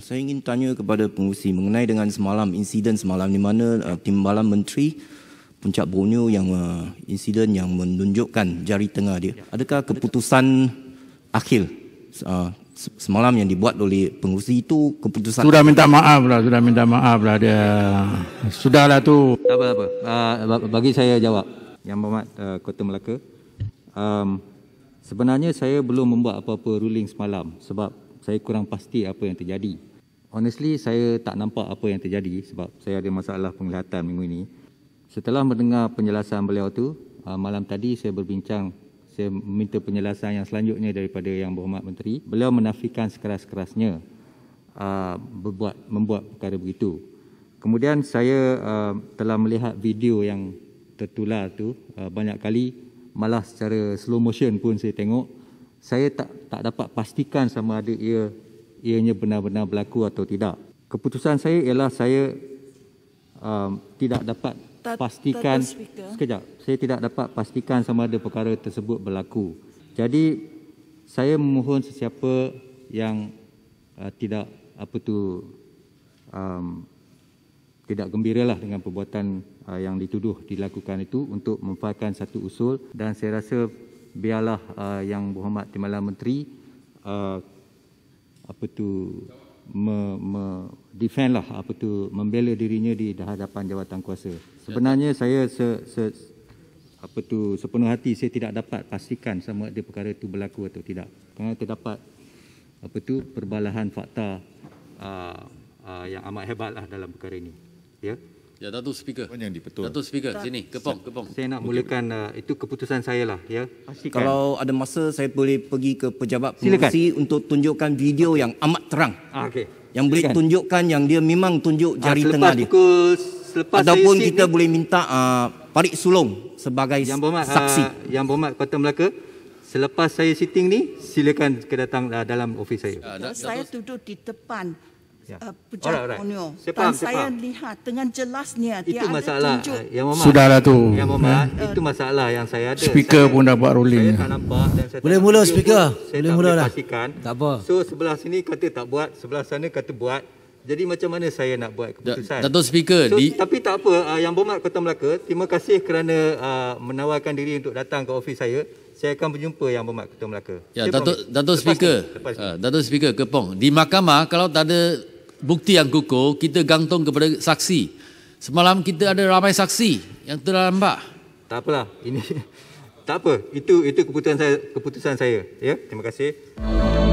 Saya ingin tanya kepada pengurusi mengenai dengan semalam insiden semalam di mana uh, timbalan menteri Puncak Borneo yang uh, insiden yang menunjukkan jari tengah dia. Ya. Adakah keputusan akhir uh, semalam yang dibuat oleh pengurusi itu keputusan sudah minta maaf lah sudah minta maaf lah dia sudahlah tu apa apa uh, bagi saya jawab yang berhormat uh, Kota Melaka um, sebenarnya saya belum membuat apa-apa ruling semalam sebab saya kurang pasti apa yang terjadi honestly saya tak nampak apa yang terjadi sebab saya ada masalah penglihatan minggu ini. Setelah mendengar penjelasan beliau tu, uh, malam tadi saya berbincang, saya meminta penjelasan yang selanjutnya daripada Yang Berhormat Menteri. Beliau menafikan sekeras-kerasnya uh, berbuat membuat perkara begitu. Kemudian saya uh, telah melihat video yang tertular tu banyak kali, malah secara slow motion pun saya tengok. Saya tak tak dapat pastikan sama ada ia ianya benar-benar berlaku atau tidak. Keputusan saya ialah saya um, tidak dapat pastikan sekejap. Saya tidak dapat pastikan sama ada perkara tersebut berlaku. Jadi saya memohon sesiapa yang uh, tidak apa tu um, tidak gembiralah dengan perbuatan uh, yang dituduh dilakukan itu untuk memfailkan satu usul dan saya rasa biarlah uh, yang berhormat Timbalan Menteri uh, apa tu me, me defend lah apa tu membela dirinya di hadapan jawatan kuasa. Sebenarnya saya se, se, apa tu sepenuh hati saya tidak dapat pastikan sama ada perkara itu berlaku atau tidak. Kerana terdapat apa tu perbalahan fakta uh, uh, yang amat hebatlah dalam perkara ini. Ya. Yeah? Ya, Datuk Speaker. Puan yang dipetul. Datuk Speaker, sini. Kepong, kepong. Saya nak mulakan uh, itu keputusan saya lah. Ya. Pastikan. Kalau ada masa, saya boleh pergi ke pejabat pengurusi untuk tunjukkan video yang amat terang. Ah, okay. Yang boleh Silakan. tunjukkan yang dia memang tunjuk ah, jari ah, tengah dia. Pukul, selepas Ataupun kita ini. boleh minta uh, ah, Parik Sulong sebagai yang berhormat, ah, saksi. Uh, yang berhormat Kota Melaka, Selepas saya sitting ni, silakan kedatang dalam ofis saya. Saya duduk di depan ya. uh, eh, pejabat right, right. Saya saya, saya lihat dengan jelasnya itu dia masalah ada tunjuk eh, yang mama, sudahlah tu yang mama, uh, eh, itu masalah yang saya ada speaker saya, pun dah buat ruling saya tak nampak dan saya boleh tak mula speaker saya boleh mula dah tak apa so sebelah sini kata tak buat sebelah sana kata buat jadi macam mana saya nak buat keputusan? Datuk Speaker, so, di... tapi tak apa. Uh, yang berhormat Kota Melaka, terima kasih kerana uh, menawarkan diri untuk datang ke ofis saya. Saya akan berjumpa Yang Berhormat Ketua Melaka. Ya, Datuk, Datuk Speaker, ah, Datuk Speaker, Kepong. Di mahkamah, kalau tak ada bukti yang kukuh kita gantung kepada saksi. Semalam kita ada ramai saksi yang telah lambat. Tak apalah, ini tak apa. Itu itu keputusan saya, keputusan saya. Ya, terima kasih.